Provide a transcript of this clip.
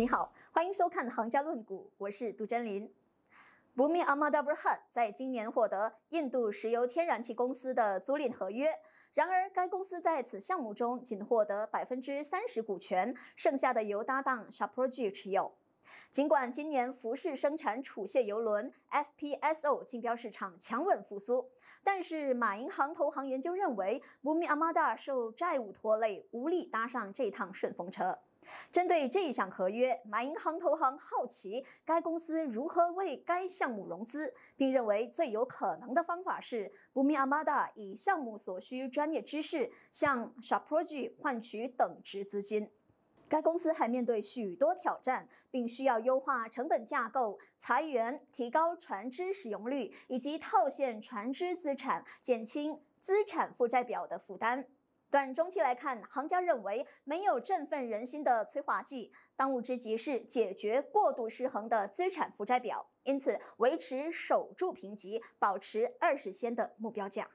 你好，欢迎收看《行家论股》，我是杜真林。不面阿马达 a n 在今年获得印度石油天然气公司的租赁合约，然而该公司在此项目中仅获得百分之三十股权，剩下的由搭档 h p r o j i 持有。尽管今年服饰生产储卸油轮 （FPSO） 竞标市场强稳复苏，但是马银行投行研究认为，a 米阿玛达受债务拖累，无力搭上这趟顺风车。针对这一项合约，马银行投行好奇该公司如何为该项目融资，并认为最有可能的方法是 a 米阿玛达以项目所需专业知识向 s h p r o j i 换取等值资金。该公司还面对许多挑战，并需要优化成本架构、裁员、提高船只使用率以及套现船只资产，减轻资产负债表的负担。短中期来看，行家认为没有振奋人心的催化剂，当务之急是解决过度失衡的资产负债表，因此维持守住评级，保持二十仙的目标价。